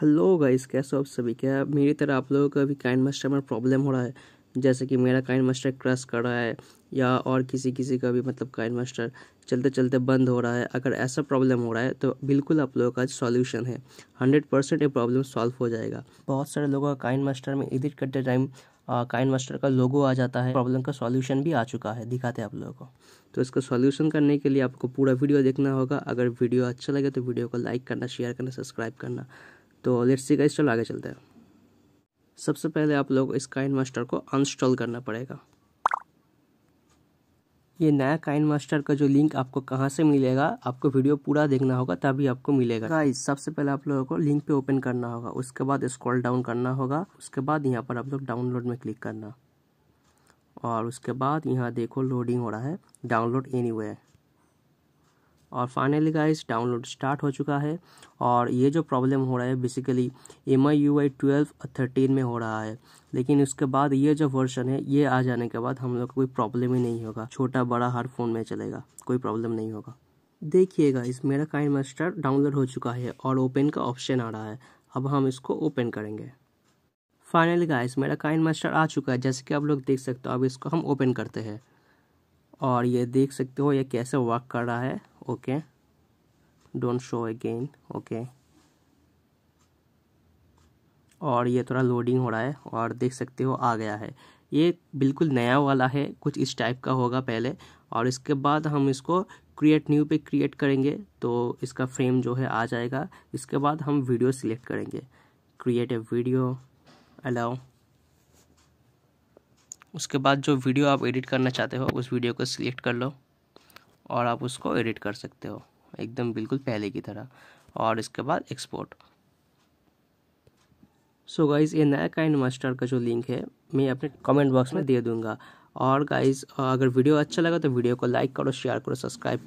Hello guys कैसे हो आप सभी क्या मेरी तरह आप लोगों का भी काइंड मास्टर में प्रॉब्लम हो रहा है जैसे कि मेरा काइंड मास्टर क्रश कर रहा है या और किसी किसी का भी मतलब काइंड मास्टर चलते चलते बंद हो रहा है अगर ऐसा प्रॉब्लम हो रहा है तो बिल्कुल आप लोगों का सॉल्यूशन है हंड्रेड परसेंट ये प्रॉब्लम सॉल्व हो जाएगा बहुत सारे लोगों का काइंड मास्टर में एडिट करते टाइम काइन मास्टर का लोगो आ जाता है प्रॉब्लम का सॉल्यूशन भी आ चुका है दिखाते हैं आप लोगों को तो इसका सॉल्यूशन करने के लिए आपको पूरा वीडियो देखना होगा अगर वीडियो अच्छा लगे तो वीडियो को लाइक करना शेयर करना सब्सक्राइब करना तो लेट्स सी गाइस चलो आगे चलते हैं सबसे पहले आप लोग इस काइन मास्टर को अनस्टॉल करना पड़ेगा ये नया काइन मास्टर का जो लिंक आपको कहाँ से मिलेगा आपको वीडियो पूरा देखना होगा तभी आपको मिलेगा गाइस सबसे पहले आप लोगों को लिंक पे ओपन करना होगा उसके बाद स्क्रॉल डाउन करना होगा उसके बाद यहाँ पर आप लोग डाउनलोड में क्लिक करना और उसके बाद यहाँ देखो लोडिंग हो रहा है डाउनलोड एनी anyway. और फाइनली गाइस डाउनलोड स्टार्ट हो चुका है और ये जो प्रॉब्लम हो रहा है basically M I U I twelve thirteen में हो रहा है लेकिन उसके बाद ये जो वर्जन है ये आ जाने के बाद हम लोग को कोई प्रॉब्लम ही नहीं होगा छोटा बड़ा हर फ़ोन में चलेगा कोई प्रॉब्लम नहीं होगा देखिएगा इस मेरा काइन मास्टर डाउनलोड हो चुका है और ओपन का ऑप्शन आ रहा है अब हम इसको ओपन करेंगे फाइनली गाइस मेरा काइन मास्टर आ चुका है जैसे कि आप लोग देख सकते हो अब इसको हम ओपन करते हैं और ये देख सकते हो ये कैसे वर्क कर रहा है okay don't show again okay और ये थोड़ा लोडिंग हो रहा है और देख सकते हो आ गया है ये बिल्कुल नया वाला है कुछ इस टाइप का होगा पहले और इसके बाद हम इसको क्रिएट न्यू पे क्रिएट करेंगे तो इसका फ्रेम जो है आ जाएगा इसके बाद हम वीडियो सिलेक्ट करेंगे क्रिएट ए वीडियो अलाउ उसके बाद जो वीडियो आप एडिट करना चाहते हो उस वीडियो को सिलेक्ट कर लो और आप उसको एडिट कर सकते हो एकदम बिल्कुल पहले की तरह और इसके बाद एक्सपोर्ट सो गाइज़ ये नया काइंड मास्टर का जो लिंक है मैं अपने कमेंट बॉक्स में दे दूंगा और गाइज़ अगर वीडियो अच्छा लगा तो वीडियो को लाइक करो शेयर करो सब्सक्राइब करो